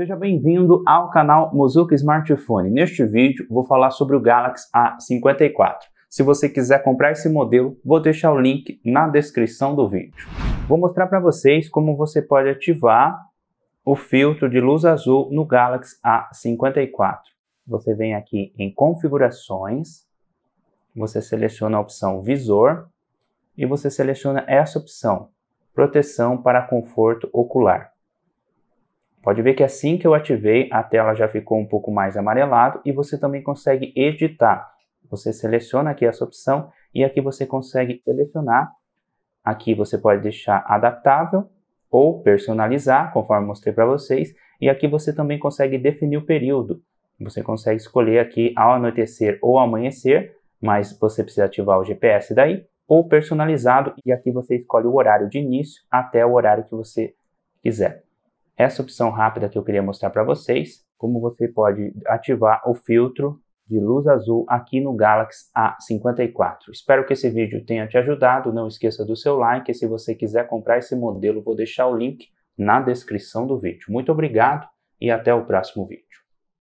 Seja bem-vindo ao canal Mozuka Smartphone. Neste vídeo vou falar sobre o Galaxy A54. Se você quiser comprar esse modelo, vou deixar o link na descrição do vídeo. Vou mostrar para vocês como você pode ativar o filtro de luz azul no Galaxy A54. Você vem aqui em configurações, você seleciona a opção visor e você seleciona essa opção, proteção para conforto ocular. Pode ver que assim que eu ativei, a tela já ficou um pouco mais amarelado e você também consegue editar. Você seleciona aqui essa opção e aqui você consegue selecionar. Aqui você pode deixar adaptável ou personalizar, conforme mostrei para vocês. E aqui você também consegue definir o período. Você consegue escolher aqui ao anoitecer ou amanhecer, mas você precisa ativar o GPS daí, ou personalizado, e aqui você escolhe o horário de início até o horário que você quiser essa opção rápida que eu queria mostrar para vocês, como você pode ativar o filtro de luz azul aqui no Galaxy A54. Espero que esse vídeo tenha te ajudado, não esqueça do seu like e se você quiser comprar esse modelo, vou deixar o link na descrição do vídeo. Muito obrigado e até o próximo vídeo.